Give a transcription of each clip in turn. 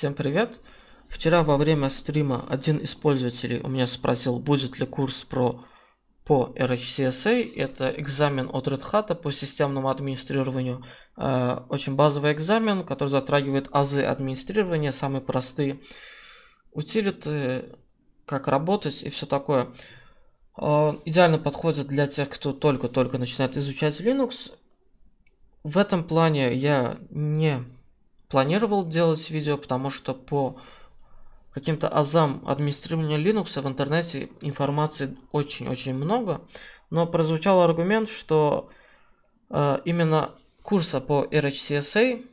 Всем привет! Вчера во время стрима один из пользователей у меня спросил, будет ли курс про по RHCSA. Это экзамен от Red Hat по системному администрированию. Э, очень базовый экзамен, который затрагивает азы администрирования, самые простые утилиты, как работать и все такое. Э, идеально подходит для тех, кто только-только начинает изучать Linux. В этом плане я не планировал делать видео, потому что по каким-то азам администрирования Linux в интернете информации очень-очень много, но прозвучал аргумент, что э, именно курса по RHCSA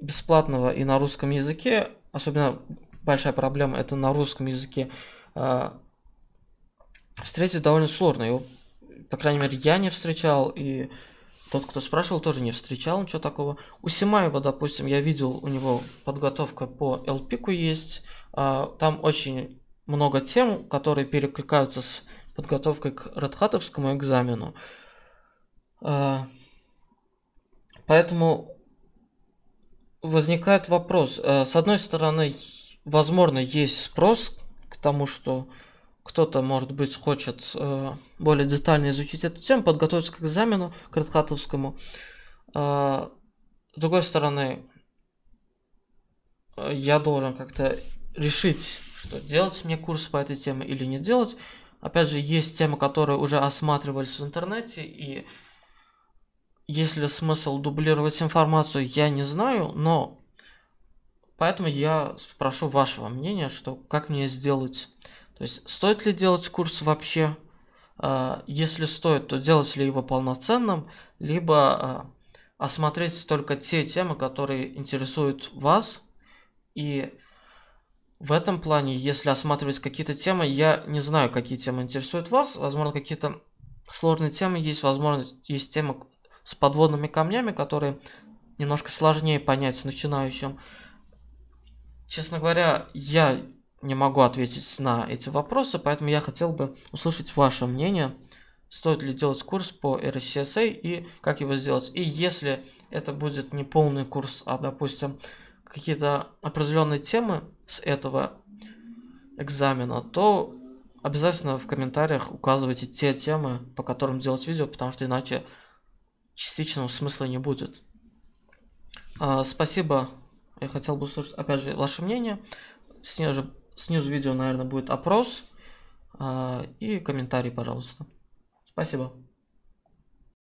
бесплатного и на русском языке, особенно большая проблема это на русском языке, э, встретить довольно сложно. Его, по крайней мере, я не встречал, и тот, кто спрашивал, тоже не встречал ничего такого. У Симаева, допустим, я видел, у него подготовка по ЛПИКу есть. А, там очень много тем, которые перекликаются с подготовкой к Радхатовскому экзамену. А, поэтому возникает вопрос. А, с одной стороны, возможно, есть спрос к тому, что кто-то, может быть, хочет э, более детально изучить эту тему, подготовиться к экзамену к Э, с другой стороны, э, я должен как-то решить, что делать мне курс по этой теме или не делать. Опять же, есть темы, которые уже осматривались в интернете, и есть ли смысл дублировать информацию, я не знаю, но поэтому я спрошу вашего мнения, что как мне сделать то есть стоит ли делать курс вообще? А, если стоит, то делать ли его полноценным, либо а, осмотреть только те темы, которые интересуют вас. И в этом плане, если осматривать какие-то темы, я не знаю, какие темы интересуют вас. Возможно, какие-то сложные темы есть, возможно, есть темы с подводными камнями, которые немножко сложнее понять начинающим. Честно говоря, я не могу ответить на эти вопросы, поэтому я хотел бы услышать ваше мнение, стоит ли делать курс по RCSA и как его сделать. И если это будет не полный курс, а, допустим, какие-то определенные темы с этого экзамена, то обязательно в комментариях указывайте те темы, по которым делать видео, потому что иначе частичного смысла не будет. А, спасибо. Я хотел бы услышать, опять же, ваше мнение. Снежа снизу видео, наверное, будет опрос. А, и комментарий, пожалуйста. Спасибо.